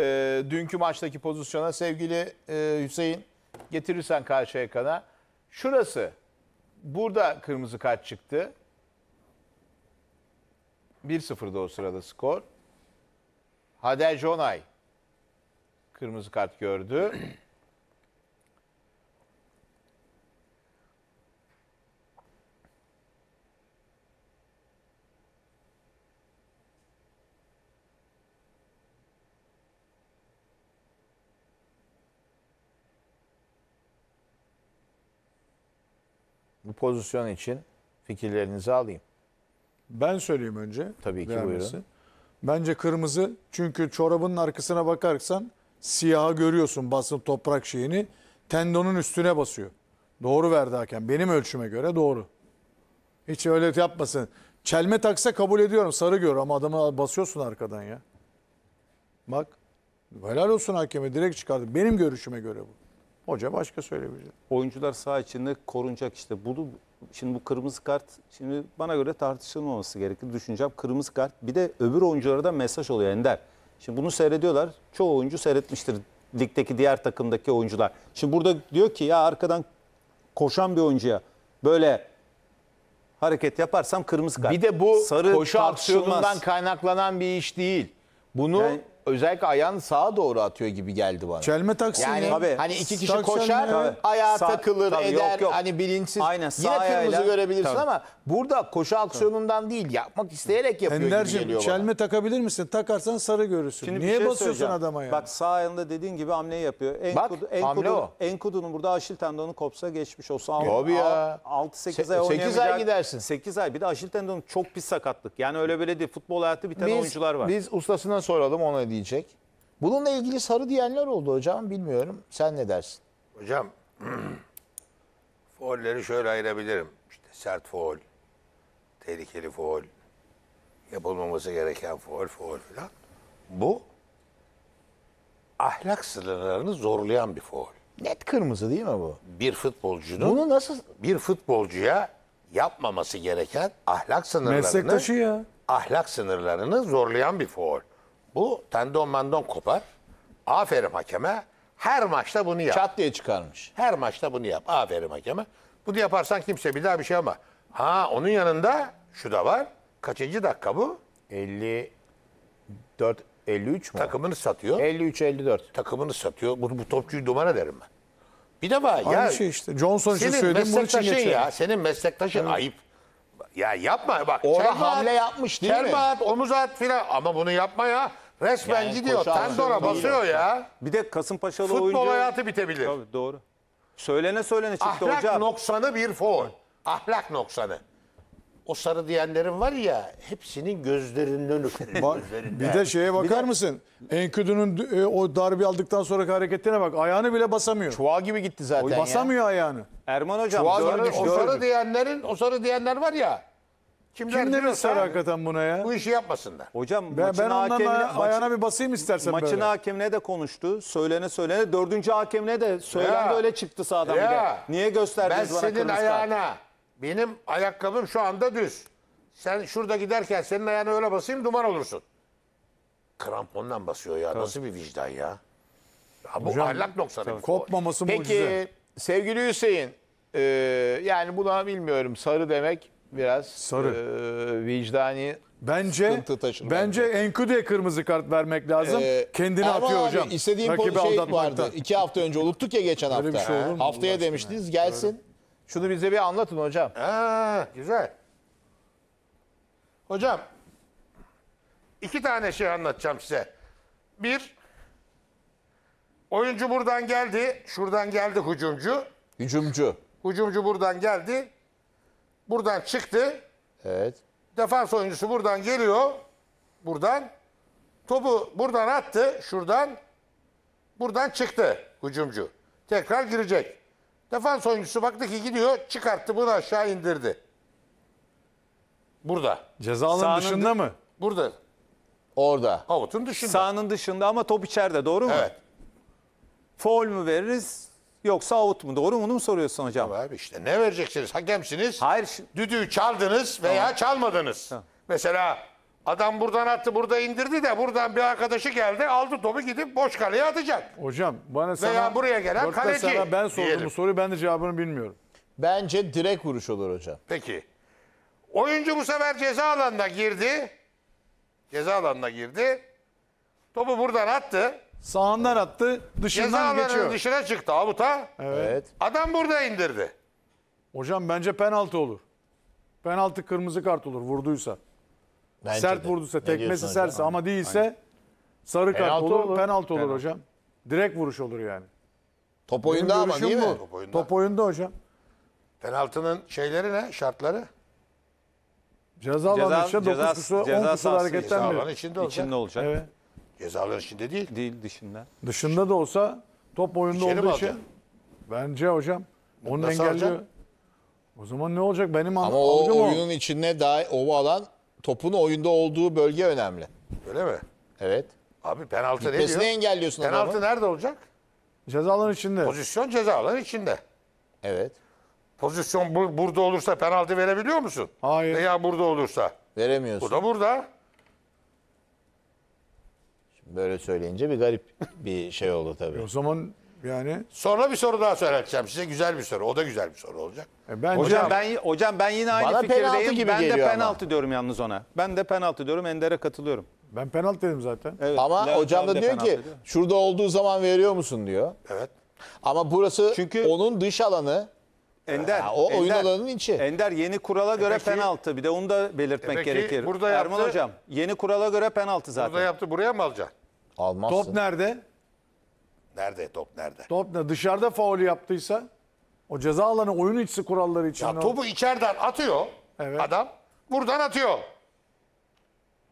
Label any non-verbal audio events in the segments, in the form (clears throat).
e, dünkü maçtaki pozisyona sevgili e, Hüseyin getirirsen karşıya kana. Şurası burada kırmızı kart çıktı. 1-0'da o sırada skor. Hader Jonay kırmızı kart gördü. bu pozisyon için fikirlerinizi alayım. Ben söyleyeyim önce. Tabii ki vermesi. buyurun. Bence kırmızı çünkü çorabının arkasına bakarsan siyaha görüyorsun basın toprak şeyini. Tendonun üstüne basıyor. Doğru verdi hakem. Benim ölçüme göre doğru. Hiç öyle yapmasın. Çelme taksa kabul ediyorum. Sarı gör ama adamı basıyorsun arkadan ya. Bak. Helal olsun hakeme direkt çıkardı. Benim görüşüme göre bu. Hoca başka söyleyebilir. Oyuncular sağ içinde korunacak işte. Bunu şimdi bu kırmızı kart şimdi bana göre tartışılmaması gerekir. Düşüncem kırmızı kart. Bir de öbür oyunculara da mesaj oluyor Ender. Şimdi bunu seyrediyorlar. Çoğu oyuncu seyretmiştir ligdeki diğer takımdaki oyuncular. Şimdi burada diyor ki ya arkadan koşan bir oyuncuya böyle hareket yaparsam kırmızı kart. Bir de bu Sarı koşu aksiyonundan kaynaklanan bir iş değil. Bunu Yani- özellikle ayağını sağa doğru atıyor gibi geldi bana. Çelme taksın Yani ya. Tabii. hani iki kişi Tabii. koşar, Tabii. ayağa Sağ- takılır, tabii, eder, yok, yok. hani bilinçsiz. Aynen, sağ Yine kırmızı görebilirsin Tabii. ama burada koşu aksiyonundan değil, yapmak isteyerek yapıyor gibi Ender'cim geliyor bana. çelme takabilir misin? Takarsan sarı görürsün. Şimdi Niye şey basıyorsun söyleyeceğim. adama yani? Bak sağ ayağında dediğin gibi hamle yapıyor. Bak, Enkudu, hamle Enkudu, o. Enkudu'nun burada aşil tendonu kopsa geçmiş olsa. Tabii ya. 6-8 ay oynayamayacak. sekiz ay gidersin. 8 ay. Bir de aşil tendonu çok pis sakatlık. Yani öyle böyle değil. Futbol hayatı bir tane oyuncular var. Biz ustasına soralım ona diye diyecek. Bununla ilgili sarı diyenler oldu hocam bilmiyorum. Sen ne dersin? Hocam (clears throat) foulleri şöyle ayırabilirim. İşte sert foul, tehlikeli foul, yapılmaması gereken foul, foul falan. Bu ahlak sınırlarını zorlayan bir foul. Net kırmızı değil mi bu? Bir futbolcunun Bunu nasıl bir futbolcuya yapmaması gereken ahlak sınırlarını Meslektaşı ya. ahlak sınırlarını zorlayan bir foul. Bu tendon mandon kopar. Aferin hakeme. Her maçta bunu yap. Çat diye çıkarmış. Her maçta bunu yap. Aferin hakeme. Bunu yaparsan kimse bir daha bir şey ama. Ha onun yanında şu da var. Kaçıncı dakika bu? 54 53 mu? Takımını satıyor. 53 54. Takımını satıyor. Bu, bu topçuyu dumana derim ben. Bir de var Aynı ya. şey işte. Johnson için Senin söyledim bunun için meslektaşın ya. Senin meslektaşın Evet. ayıp. Ya yapma bak. Orada hamle yapmış değil mi? Çelme at, omuz at filan. Ama bunu yapma ya. Resmen Yani gidiyor. koşar Ters basıyor ya. Bir de Kasımpaşalı Futbol oyuncu... hayatı bitebilir. Tabii doğru. Söylene söylene çıktı Ahlak hocam. noksanı bir foul. Ahlak noksanı. O sarı diyenlerin var ya hepsinin gözlerinden öperim. bir de şeye bakar mısın? Enkudu'nun e, o darbe aldıktan sonraki hareketlerine bak. Ayağını bile basamıyor. Boğa gibi gitti zaten ya. Basamıyor ayağını. Erman hocam. Doğru, Doğru, o sarı diyenlerin o sarı diyenler var ya Kimler, Kim demiş sana hakikaten buna ya? Bu işi yapmasınlar. Hocam ben, maçın ben hakemine, aya, bir basayım istersen maçın böyle. Maçın hakemine de konuştu. Söylene söylene. Dördüncü hakemine de söylendi öyle çıktı sağdan ya. bile. Niye gösterdiniz ben bana Ben senin ayağına. Kart? Benim ayakkabım şu anda düz. Sen şurada giderken senin ayağına öyle basayım duman olursun. Krampondan basıyor ya. Tabii. Nasıl bir vicdan ya? ya bu Hocam, ahlak noksanı. Kopmaması Peki, mucize. Peki sevgili Hüseyin. E, yani buna bilmiyorum sarı demek biraz Sarı. e, vicdani Bence bence taşır. bence Enkudu'ya kırmızı kart vermek lazım. Ee, Kendini ama atıyor abi, hocam. İstediğim Rakibi şey aldatmaktan. vardı. İki hafta önce unuttuk ya geçen hafta. bir şey olur mu Allah Haftaya aşkına? demiştiniz gelsin. Şunu bize bir anlatın hocam. Ha, güzel. Hocam, iki tane şey anlatacağım size. Bir, oyuncu buradan geldi, şuradan geldi hücumcu. Hücumcu. Hücumcu buradan geldi, Buradan çıktı. Evet. Defans oyuncusu buradan geliyor. Buradan. Topu buradan attı. Şuradan. Buradan çıktı hücumcu. Tekrar girecek. Defans oyuncusu baktı ki gidiyor. Çıkarttı bunu aşağı indirdi. Burada. Ceza alanı dışında mı? Burada. Orada. Havutun dışında. Sağının dışında ama top içeride doğru mu? Evet. Foul mu veririz? Yoksa out mu? Doğru mu? Onu mu soruyorsun hocam? Tamam abi işte ne vereceksiniz? Hakemsiniz. Hayır. Düdüğü çaldınız veya tamam. çalmadınız. Tamam. Mesela adam buradan attı, burada indirdi de buradan bir arkadaşı geldi, aldı topu gidip boş kaleye atacak. Hocam bana sana veya buraya gelen kaleci. Sana ben sordum diyelim. bu soruyu ben de cevabını bilmiyorum. Bence direkt vuruş olur hocam. Peki. Oyuncu bu sefer ceza alanına girdi. Ceza alanına girdi. Topu buradan attı. Sağından attı, dışından Ceza geçiyor. dışına çıktı avuta. Evet. Adam burada indirdi. Hocam bence penaltı olur. Penaltı kırmızı kart olur vurduysa. Bence sert de. vurduysa, Ne tekmesi hocam? ama değilse sarı kart Penaltı olur, olur. penaltı olur hocam. Direkt vuruş olur yani. Top oyunda Benim ama görüşüm değil mi? Top oyunda. Top oyunda hocam. Penaltının şeyleri ne? Şartları? Ceza alanı Ceza- 9 ceza- 10 ceza kusur sahası hareketten Sağ içinde olacak. İçinde olacak. Evet. Cezaların içinde değil. Değil dışında. Dışında da olsa top oyunda İçeri olduğu için bence hocam onun Nasıl o zaman ne olacak benim Ama o algım o. oyunun içine dair o alan topun oyunda olduğu bölge önemli. Öyle mi? Evet. Abi penaltı ne Gitmesini diyor? engelliyorsun penaltı adamı. nerede olacak? Cezaların içinde. Pozisyon ceza alanı içinde. Evet. Pozisyon bu- burada olursa penaltı verebiliyor musun? Hayır. Veya burada olursa. Veremiyorsun. Bu da burada. Böyle söyleyince bir garip bir şey oldu tabii. E, o zaman yani Sonra bir soru daha söyleteceğim size. Güzel bir soru. O da güzel bir soru olacak. e, ben Hocam ben hocam ben yine aynı Bana fikirdeyim. penaltı gibi ben de geliyor ama. penaltı diyorum yalnız ona. Ben de penaltı diyorum. Ender'e katılıyorum. ben penaltı dedim zaten. Evet. Ama Levent hocam da diyor ki diyor. şurada olduğu zaman veriyor musun diyor. Evet. Ama burası Çünkü- onun dış alanı. Ender. Ha, o oyun Ender- alanının içi. Ender yeni kurala göre Demek penaltı. Bir de onu da belirtmek Demek gerekir. burada Erman yaptı- hocam yeni kurala göre penaltı zaten. Burada yaptı buraya mı alacaksın? Almazsın. Top nerede? Nerede top nerede? Top ne? Dışarıda faul yaptıysa o ceza alanı oyun içi kuralları için. Ya o- topu içeriden atıyor Evet. adam. Buradan atıyor.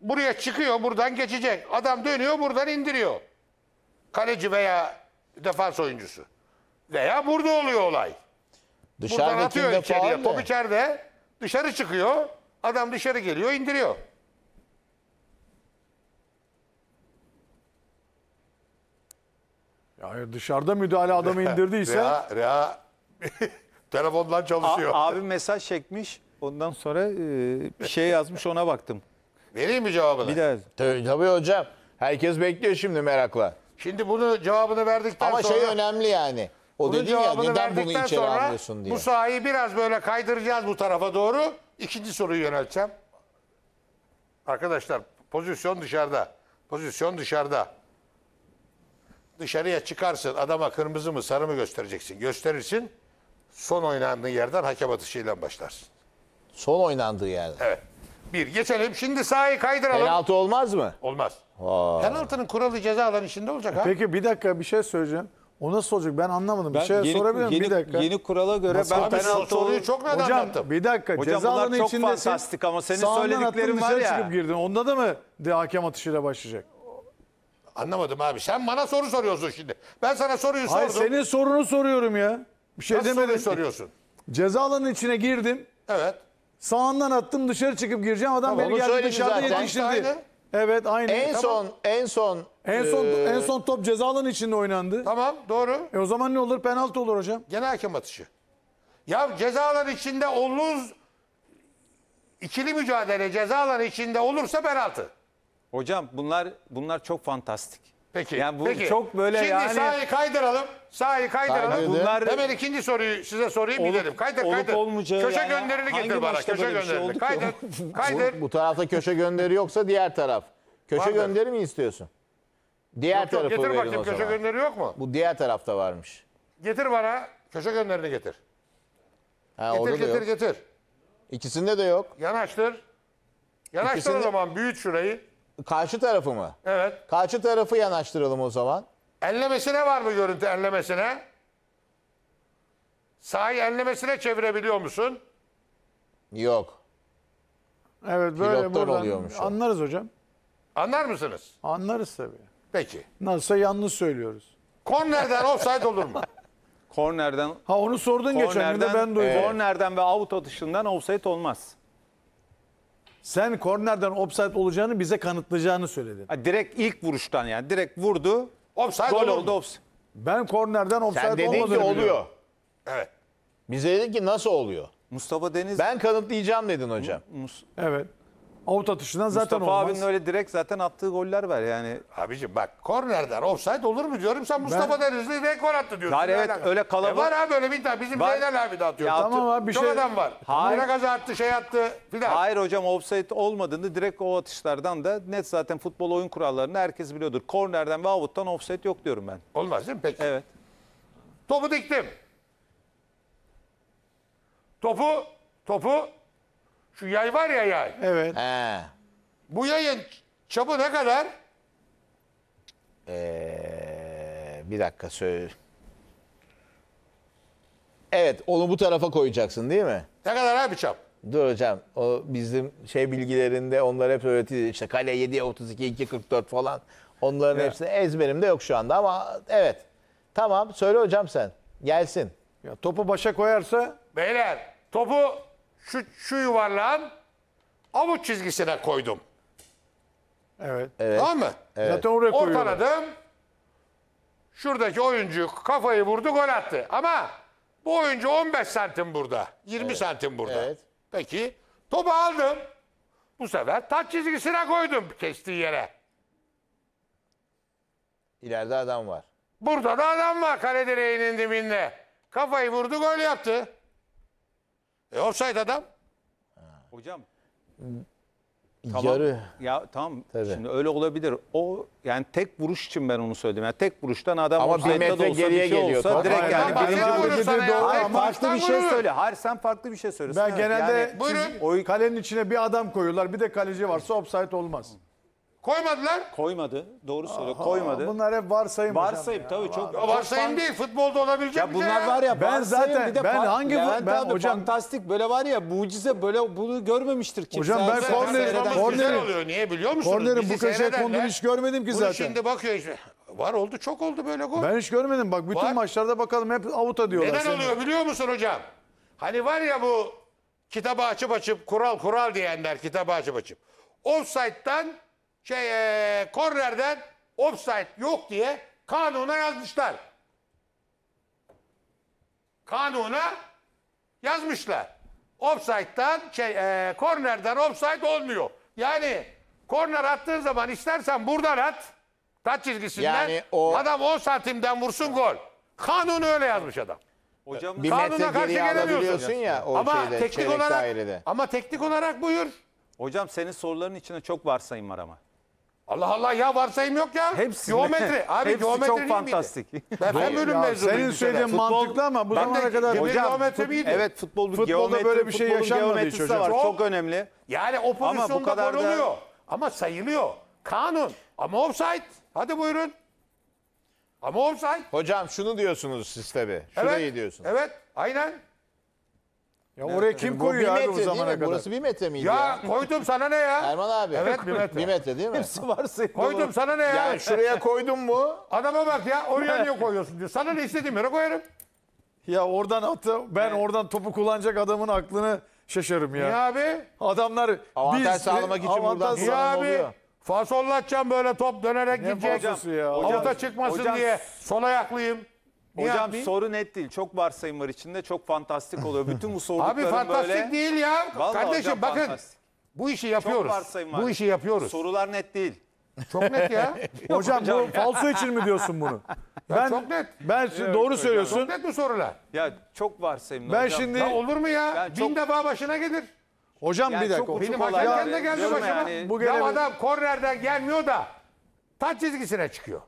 Buraya çıkıyor, buradan geçecek. Adam dönüyor, buradan indiriyor. Kaleci veya defans oyuncusu. Veya burada oluyor olay. Dışarıdakinde faul içeriye. Top içeride. Dışarı çıkıyor. Adam dışarı geliyor, indiriyor. Hayır dışarıda müdahale adamı (laughs) indirdiyse. Rea, Rea (laughs) telefondan çalışıyor. A, abi mesaj çekmiş. Ondan sonra e, bir şey yazmış ona baktım. Vereyim mi cevabını? Bir daha. Tabii, tabii hocam. Herkes bekliyor şimdi merakla. Şimdi bunu cevabını verdikten Ama şey sonra... şey önemli yani. O dedi dedin ya neden bunu içeri sonra, alıyorsun diye. Bu sahayı biraz böyle kaydıracağız bu tarafa doğru. İkinci soruyu yönelteceğim. Arkadaşlar pozisyon dışarıda. Pozisyon dışarıda dışarıya çıkarsın adama kırmızı mı sarı mı göstereceksin. Gösterirsin son oynandığı yerden hakem atışıyla başlarsın. Son oynandığı yerde. Evet. Bir geçelim şimdi sahayı kaydıralım. Penaltı olmaz mı? Olmaz. Aa. Penaltının kuralı ceza alan içinde olacak ha. Peki bir dakika bir şey söyleyeceğim. O nasıl olacak? Ben anlamadım. Ben bir şey yeni, sorabilir miyim? bir dakika. Yeni kurala göre Nasıl ben abi, penaltı soruyu çok net Hocam, anlattım. bir dakika. Hocam Ceza bunlar içinde içindesin. fantastik ama senin Sağından söylediklerin var ya. çıkıp girdin. Onda da mı de hakem atışıyla başlayacak? Anlamadım abi. Sen bana soru soruyorsun şimdi. Ben sana soruyu Hayır, sordum. senin sorunu soruyorum ya. Bir şey Nasıl soruyu soruyorsun? Ceza alanının içine girdim. Evet. Sağından attım dışarı çıkıp gireceğim. Adam Tamam, beni onu geldi söyledin dışarıda yetiştirdi. Evet aynı. En Tamam. son en son en son e, en son top ceza alanı içinde oynandı. Tamam doğru. E o zaman ne olur? Penaltı olur hocam. Gene hakem atışı. Ya ceza alanı içinde olur ikili mücadele ceza alanı içinde olursa penaltı. Hocam bunlar bunlar çok fantastik. Peki. Yani bu peki. çok böyle Şimdi yani... sahayı kaydıralım. Sahayı kaydıralım. Kaydırdı. Bunlar... Hemen ikinci soruyu size sorayım olup, gidelim. Kaydır olup kaydır. Olmayacağı köşe yani. gönderini Hangi getir bana. Köşe şey gönderini. Şey kaydır. (laughs) kaydır. Bu, bu tarafta köşe gönderi yoksa diğer taraf. Köşe Vardır. gönderi mi istiyorsun? Diğer yok, tarafı yok, getir bakayım köşe gönderi yok mu? Bu diğer tarafta varmış. Getir bana. Köşe gönderini getir. Ha, getir getir getir. İkisinde de yok. Yanaştır. Yanaştır İkisinde... o zaman büyüt şurayı. Karşı tarafı mı? Evet. Karşı tarafı yanaştıralım o zaman. Enlemesine var mı görüntü enlemesine? Sahayı enlemesine çevirebiliyor musun? Yok. Evet böyle Pilottan buradan oluyormuş anlarız hocam. Anlar mısınız? Anlarız tabii. Peki. Nasılsa yanlış söylüyoruz. Kornerden offside olur mu? Kornerden, Ha onu sordun geçen gün de ben duydum. kornerden ve out atışından offside olmaz. Sen kornerden offside olacağını bize kanıtlayacağını söyledin. Ha, direkt ilk vuruştan yani. Direkt vurdu. Offside Gol oldu. Offside. Ben kornerden Sen offside dedin ki oluyor. Evet. Bize dedin ki nasıl oluyor? Mustafa Deniz Ben kanıtlayacağım dedin hocam. Evet. Avut atışından zaten Mustafa abinin öyle direkt zaten attığı goller var yani. Abicim bak kornerden offside olur mu diyorum sen Mustafa Denizli direkt attı diyorsun. Hayır, evet, öyle kalabalık- E var abi öyle bir tane bizim Var. Zeynel abi de atıyor. Ya tamam abi, bir Çok şey- adam var. Hayır. Hayır. Gaza attı şey attı filan. Hayır hocam offside olmadığında direkt o atışlardan da net zaten futbol oyun kurallarını herkes biliyordur. Kornerden ve avuttan offside yok diyorum ben. Olmaz değil mi peki? Evet. Topu diktim. Topu, topu şu yay var ya yay. Evet. He. Bu yayın çapı ne kadar? Ee, bir dakika söyle. Evet onu bu tarafa koyacaksın değil mi? Ne kadar abi çap? Dur hocam o bizim şey bilgilerinde onlar hep öğretiyor. işte. kale 7, 32, 2 44 falan. Onların ya. hepsi ezberimde yok şu anda ama evet. Tamam söyle hocam sen. Gelsin. Ya topu başa koyarsa... Beyler topu şu, şu yuvarlağın avuç çizgisine koydum. Evet. evet. Tamam mı? Evet. Zaten oraya koyuyorlar. Ortaladım. Şuradaki oyuncu kafayı vurdu gol attı. Ama bu oyuncu 15 santim burada. 20 evet. santim burada. Evet. Peki topu aldım. Bu sefer taç çizgisine koydum kestiği yere. İleride adam var. Burada da adam var kale direğinin dibinde. Kafayı vurdu gol yaptı. E offside adam. Hocam tamam. Yarı. Ya tamam. Tabii. Şimdi öyle olabilir. O yani tek vuruş için ben onu söyledim. Yani tek vuruştan adam Ama bir metre olsa, geriye bir şey geliyor. Olsa, Tamam. direkt yani birinci sen vuruş. vurursan Doğru ya, Farklı bir şey söyle. Hayır sen farklı bir şey söyle. Ben genelde Yani- buyurun. çizgi- kalenin içine bir adam koyuyorlar. Bir de kaleci varsa offside olmaz. Koymadılar. Koymadı. Doğru söylüyor. Koymadı. Bunlar hep varsayım hocam ya. tabii çok. Ya varsayım değil futbolda olabilecek Ya bir şey bunlar var ya Ben zaten- bir de ben hangi bu- ben abi hocam- fantastik böyle var ya mucize böyle bunu görmemiştir kimse. Hocam ben Zaten kornerin- güzel oluyor. Niye biliyor musunuz? Kornerin bu köşeye seyredenler konduğunu hiç görmedim ki bunu zaten. şimdi bakıyor işte. Var oldu çok oldu böyle gol. Ben hiç görmedim. Bak bütün Var. maçlarda bakalım hep avuta diyorlar. Neden Senin- oluyor biliyor musun hocam? Hani var ya bu kitabı açıp açıp kural kural diyenler kitabı açıp açıp. Offside'dan şey e, kornerden offside yok diye kanuna yazmışlar. Kanuna yazmışlar. Offside'dan şey e, kornerden offside olmuyor. Yani korner attığın zaman istersen buradan at. Taç çizgisinden. Yani o... Adam 10 santimden vursun gol. Kanunu öyle yazmış adam. Hocam bir metre geriye alabiliyorsun ya o ama şeyde, teknik olarak, dairede. Ama teknik olarak buyur. Hocam senin soruların içinde çok varsayım var ama. Allah Allah ya varsayım yok ya. Hepsi. Geometri. (laughs) Abi hepsi geometri çok fantastik. (laughs) Ben bölüm Senin söylediğin mantıklı ama bu zamana kadar. Hocam, geometri miydi? Evet futbol, futbolda geometri, böyle bir şey yaşanmadı hiç hocam. Var, çok, çok önemli. Yani o pozisyonda kadar oluyor. Da... Ama sayılıyor. Kanun. Ama offside. Hadi buyurun. Ama offside. Hocam şunu diyorsunuz siz tabii. Şurayı evet, diyorsunuz. Evet aynen. Ya oraya kim Bu koyuyor abi metre o zamana kadar? Burası bir metre miydi ya? Ya koydum sana ne ya? Erman abi. Evet bir metre. (laughs) Bir metre değil mi? Hepsi varsa Koydum sana ne ya? Yani şuraya koydum mu? (laughs) Adama bak ya oraya niye koyuyorsun diyor. Sana ne istediğim yere koyarım. Ya oradan atı ben oradan topu kullanacak adamın aklını şaşarım ya. Niye abi? Adamlar Avantaj sağlamak için buradan avantaj Niye abi? oluyor. Fasollatacağım böyle top dönerek Ne gidecek. fasosu ya? Hocam- Avuta çıkmasın hocam- diye sol ayaklıyım. Niye Hocam abi? soru net değil. Çok varsayım var içinde. Çok fantastik oluyor. Bütün bu sorduklarım Abi böyle. fantastik değil ya. Vallahi Kardeşim hocam bakın fantastik. bu işi yapıyoruz. varsayım var. Bu işi yapıyoruz. Sorular net değil. Çok net ya. (laughs) (laughs) Hocam, bu falso için mi diyorsun bunu? Ben çok net. ben doğru söylüyorsun. Çok net bu sorular. Ya çok varsayımlı Ben hocam. şimdi Ya olur mu ya? Ben Bin defa başına gelir. hocam Yani bir dakika. Benim hakemken olaylar de geldi başıma. yani. Bu ya adam kornerden gelmiyor da taç çizgisine çıkıyor.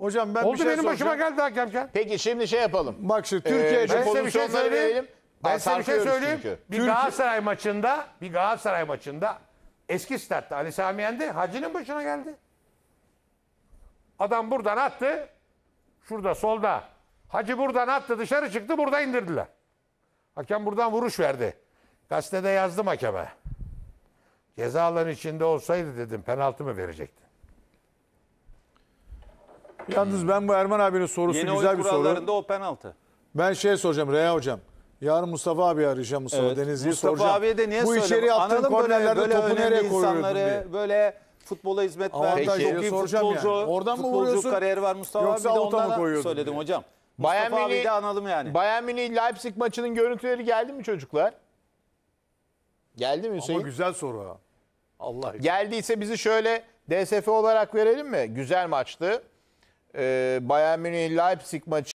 Hocam ben Oldu bir şey benim soracağım. başıma geldi hakemken. Peki şimdi şey yapalım. Bak şimdi Türkiye ee, ben size bir şey söyleyeyim. Ben size bir şey söyleyeyim. Çünkü. Bir Türkiye... Galatasaray maçında, bir Galatasaray maçında eski statta Ali Sami Yen'de Hacı'nın başına geldi. Adam buradan attı. Şurada solda. Hacı buradan attı dışarı çıktı burada indirdiler. Hakem buradan vuruş verdi. Gazetede yazdım hakeme. Cezaların içinde olsaydı dedim penaltı mı verecekti? Yalnız ben bu Erman abinin sorusu Yeni güzel bir soru. kurallarında o penaltı. Ben şey soracağım Reha hocam. Yarın Mustafa abi arayacağım Mustafa Evet. Denizli'yi Mustafa soracağım. abiye de niye bu içeri söylemiyorum? attığın kornerlerde topu önemli nereye koyuyordun diye. insanları, böyle futbola hizmet verdi. çok iyi diye yani. Oradan mı vuruyorsun, futbolcu kariyeri var Mustafa abi de avuta mı ondan söyledim diye. hocam. Bayern Mustafa Münih- abi de analım yani. Bayern Münih Leipzig maçının görüntüleri geldi mi çocuklar? Geldi mi Ama güzel soru ha. Allah Geldiyse bizi şöyle DSF olarak verelim mi? Güzel maçtı e, Bayern Münih Leipzig maçı